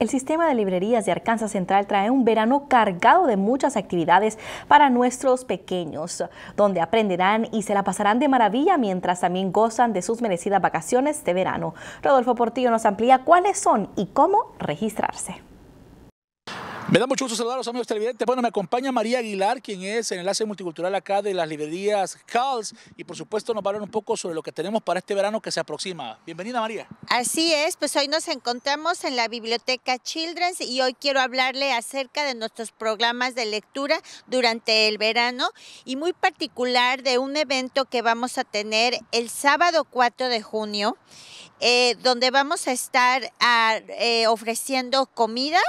El sistema de librerías de Arkansas Central trae un verano cargado de muchas actividades para nuestros pequeños, donde aprenderán y se la pasarán de maravilla mientras también gozan de sus merecidas vacaciones de verano. Rodolfo Portillo nos amplía cuáles son y cómo registrarse. Me da mucho gusto saludar a los amigos televidentes. Bueno, me acompaña María Aguilar, quien es el enlace multicultural acá de las librerías Cals. Y por supuesto nos va a hablar un poco sobre lo que tenemos para este verano que se aproxima. Bienvenida María. Así es, pues hoy nos encontramos en la Biblioteca Children's y hoy quiero hablarle acerca de nuestros programas de lectura durante el verano y muy particular de un evento que vamos a tener el sábado 4 de junio eh, donde vamos a estar ah, eh, ofreciendo comida,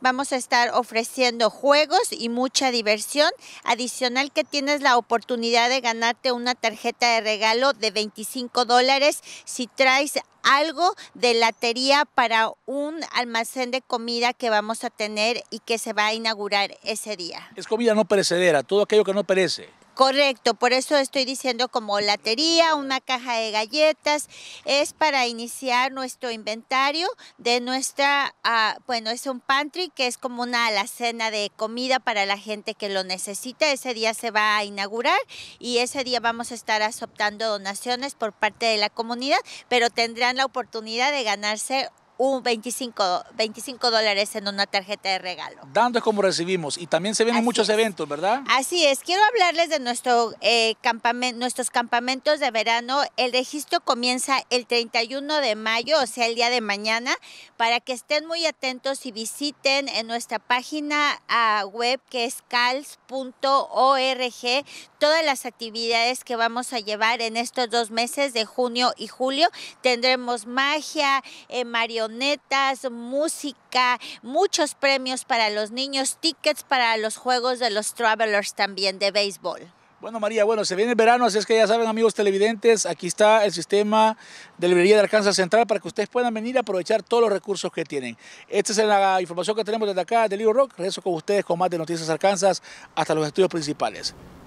vamos a estar ofreciendo juegos y mucha diversión. Adicional que tienes la oportunidad de ganarte una tarjeta de regalo de 25 dólares si traes algo de latería para un almacén de comida que vamos a tener y que se va a inaugurar ese día. Es comida no perecedera, todo aquello que no perece. Correcto, por eso estoy diciendo como latería, una caja de galletas, es para iniciar nuestro inventario de nuestra, ah, bueno, es un pantry que es como una alacena de comida para la gente que lo necesita. Ese día se va a inaugurar y ese día vamos a estar aceptando donaciones por parte de la comunidad, pero tendrán la oportunidad de ganarse un 25, 25 dólares en una tarjeta de regalo. Dando es como recibimos y también se ven muchos eventos, ¿verdad? Así es, quiero hablarles de nuestro, eh, campamento, nuestros campamentos de verano. El registro comienza el 31 de mayo, o sea, el día de mañana, para que estén muy atentos y visiten en nuestra página ah, web que es calz.org, todas las actividades que vamos a llevar en estos dos meses de junio y julio. Tendremos magia, Mario eh, marionetas, música, muchos premios para los niños, tickets para los juegos de los Travelers también de béisbol. Bueno, María, bueno, se viene el verano, así es que ya saben, amigos televidentes, aquí está el sistema de librería de Arkansas Central para que ustedes puedan venir a aprovechar todos los recursos que tienen. Esta es la información que tenemos desde acá, de Libro Rock. Regreso con ustedes con más de Noticias Arkansas hasta los estudios principales.